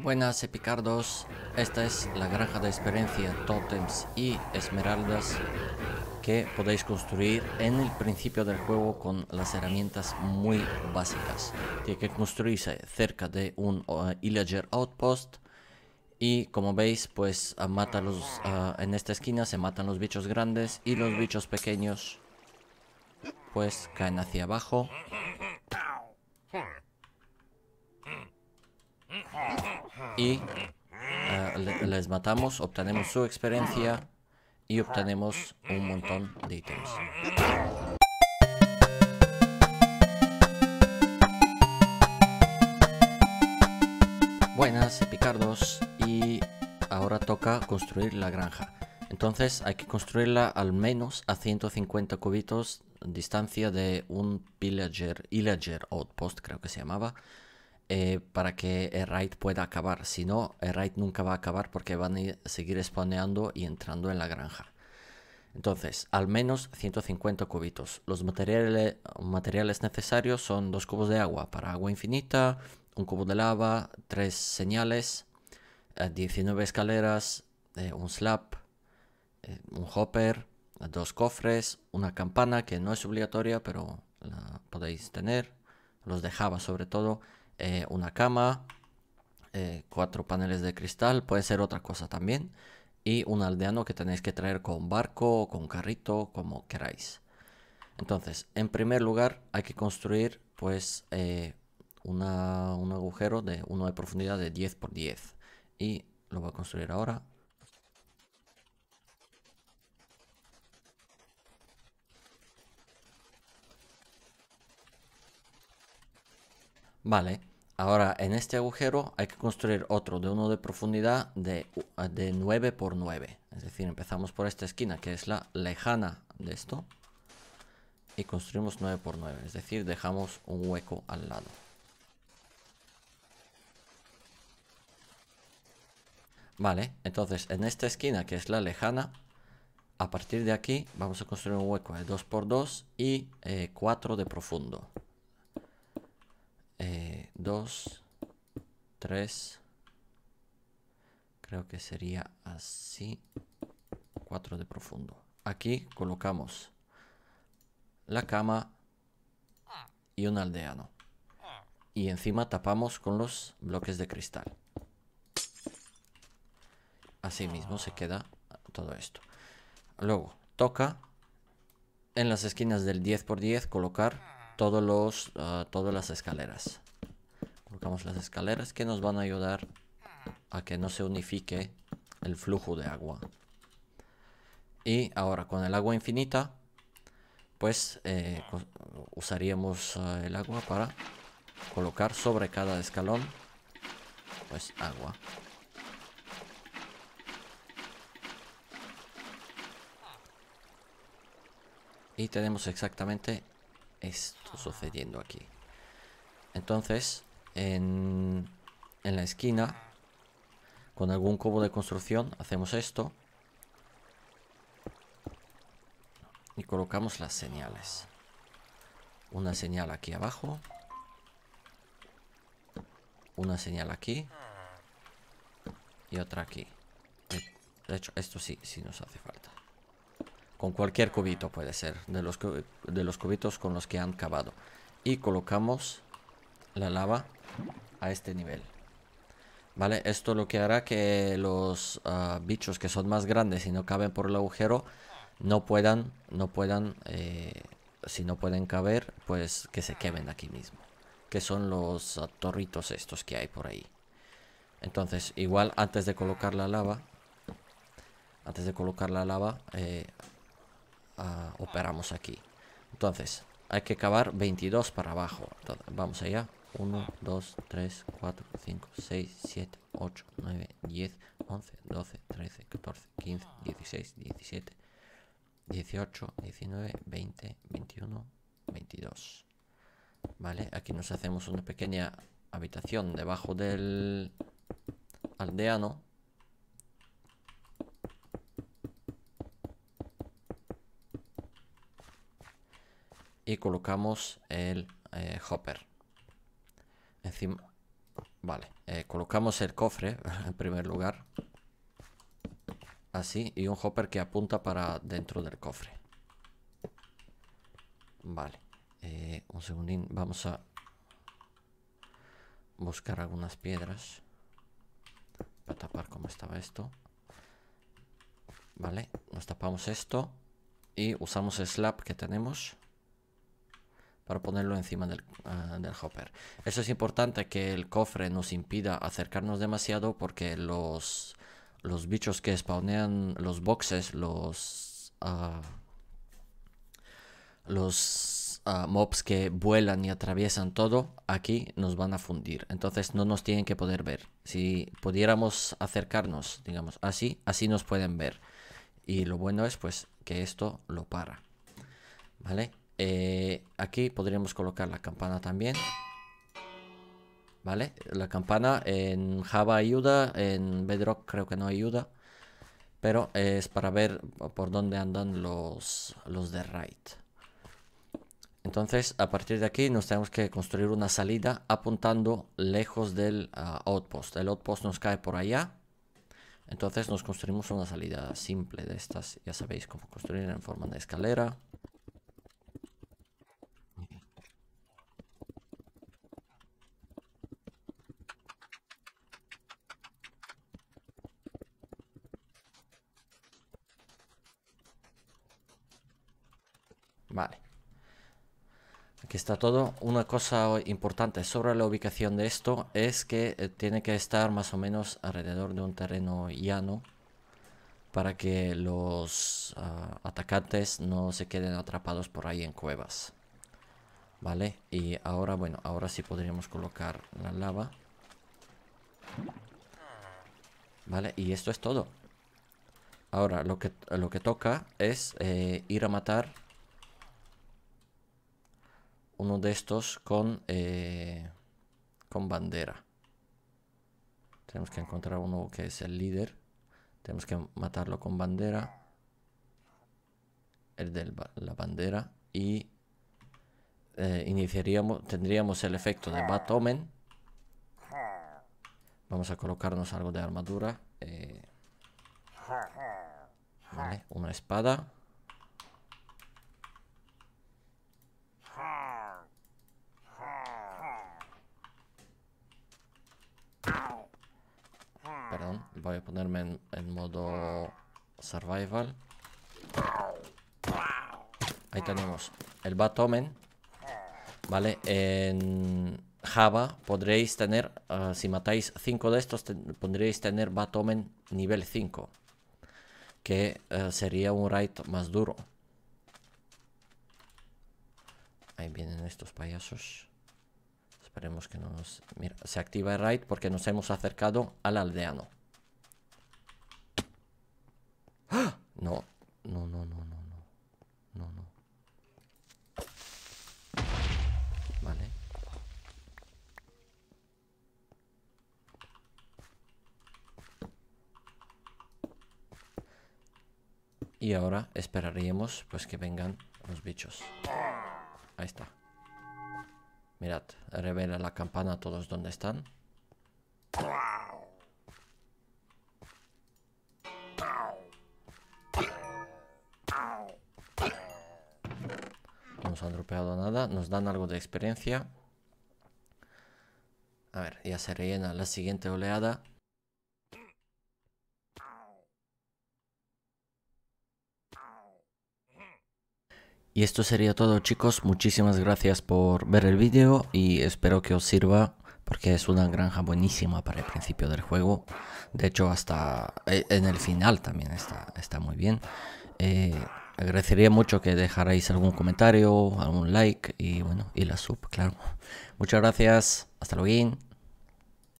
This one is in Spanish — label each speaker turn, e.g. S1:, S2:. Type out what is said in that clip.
S1: Buenas epicardos, esta es la granja de experiencia, totems y esmeraldas que podéis construir en el principio del juego con las herramientas muy básicas. Tiene que construirse cerca de un eh, illager outpost y como veis pues mata en esta esquina se matan los bichos grandes y los bichos pequeños pues caen hacia abajo y ah, les matamos, obtenemos su experiencia y obtenemos un montón de ítems. Buenas, picardos, y ahora toca construir la granja. Entonces hay que construirla al menos a 150 cubitos distancia de un pillager, villager outpost creo que se llamaba, eh, para que el raid pueda acabar. Si no, el raid nunca va a acabar porque van a seguir spawneando y entrando en la granja. Entonces, al menos 150 cubitos. Los materiales, necesarios son dos cubos de agua para agua infinita, un cubo de lava, tres señales, 19 eh, escaleras, eh, un slab, un hopper, dos cofres, una campana que no es obligatoria, pero la podéis tener, los dejaba sobre todo, eh, una cama, eh, cuatro paneles de cristal, puede ser otra cosa también, y un aldeano que tenéis que traer con barco, con carrito, como queráis. Entonces, en primer lugar hay que construir pues eh, un agujero de uno de profundidad de 10 por 10 y lo voy a construir ahora Vale, ahora en este agujero hay que construir otro de uno de profundidad de, 9 por 9. Es decir, empezamos por esta esquina que es la lejana de esto y construimos 9 por 9. Es decir, dejamos un hueco al lado. Vale, entonces en esta esquina que es la lejana, a partir de aquí vamos a construir un hueco de 2x2 y 4 eh, de profundo. 2, eh, 3, creo que sería así, 4 de profundo. Aquí colocamos la cama y un aldeano. Y encima tapamos con los bloques de cristal. Así mismo se queda todo esto. Luego, toca en las esquinas del 10x10 colocar todos los, ah, todas las escaleras. Colocamos las escaleras que nos van a ayudar a que no se unifique el flujo de agua. Y ahora con el agua infinita, pues eh, usaríamos ah, el agua para colocar sobre cada escalón pues agua. Y tenemos exactamente esto sucediendo aquí? Entonces, en, la esquina, con algún cubo de construcción, hacemos esto. Y colocamos las señales. Una señal aquí abajo. Una señal aquí. Y otra aquí. De hecho, esto sí, sí nos hace falta con cualquier cubito puede ser, de los, de los cubitos con los que han cavado. Y colocamos la lava a este nivel. ¿Vale? Esto lo que hará que los ah, bichos que son más grandes y no caben por el agujero, no puedan, no puedan, eh, si no pueden caber, pues que se quemen aquí mismo. Que son los ah, torritos estos que hay por ahí. Entonces, igual antes de colocar la lava, antes de colocar la lava, eh, operamos aquí. Entonces, hay que cavar 22 para abajo. vamos allá. 1, 2, 3, 4, 5, 6, 7, 8, 9, 10, 11, 12, 13, 14, 15, 16, 17, 18, 19, 20, 21, 22. Vale, aquí nos hacemos una pequeña habitación debajo del aldeano y colocamos el eh, hopper. Encima, vale, eh, colocamos el cofre en primer lugar. Así, y un hopper que apunta para dentro del cofre. Vale, eh, un segundín, vamos a buscar algunas piedras para tapar cómo estaba esto. Vale, nos tapamos esto y usamos el slab que tenemos para ponerlo encima ah, del, hopper. Eso es importante que el cofre nos impida acercarnos demasiado porque los, los bichos que spawnean los boxes, los, ah, los ah, mobs que vuelan y atraviesan todo, aquí nos van a fundir. Entonces no nos tienen que poder ver. Si pudiéramos acercarnos, digamos, así, así nos pueden ver. Y lo bueno es pues que esto lo para. ¿Vale? Eh, aquí podríamos colocar la campana también. ¿Vale? La campana en Java ayuda, en Bedrock creo que no ayuda. Pero es para ver por dónde andan los, los de right Entonces, a partir de aquí nos tenemos que construir una salida apuntando lejos del ah, outpost. El outpost nos cae por allá. Entonces nos construimos una salida simple de estas. Ya sabéis cómo construir en forma de escalera. Vale. Aquí está todo. Una cosa importante sobre la ubicación de esto es que eh, tiene que estar más o menos alrededor de un terreno llano para que los ah, atacantes no se queden atrapados por ahí en cuevas. Vale, y ahora, bueno, ahora sí podríamos colocar la lava. Vale, y esto es todo. Ahora, lo que, lo que toca es eh, ir a matar uno de estos con, eh, con bandera. Tenemos que encontrar uno que es el líder. Tenemos que matarlo con bandera. El de la bandera. Y eh, iniciaríamos, tendríamos el efecto de Batomen. Vamos a colocarnos algo de armadura. Eh, una espada. Voy a ponerme en, modo survival. Ahí tenemos el Batomen. ¿Vale? En Java podréis tener, ah, si matáis 5 de estos, podréis tener Batomen nivel 5. Que eh, sería un raid más duro. Ahí vienen estos payasos. Esperemos que nos... Mira, se activa el raid porque nos hemos acercado al aldeano. Y ahora esperaríamos pues que vengan los bichos. Ahí está. Mirad, revela la campana a todos donde están. No nos han dropeado nada, nos dan algo de experiencia. A ver, ya se rellena la siguiente oleada. Y esto sería todo chicos, muchísimas gracias por ver el vídeo y espero que os sirva porque es una granja buenísima para el principio del juego. De hecho hasta eh, en el final también está, está muy bien. Eh, agradecería mucho que dejarais algún comentario, algún like y bueno, y la sub, claro. Muchas gracias, hasta luego.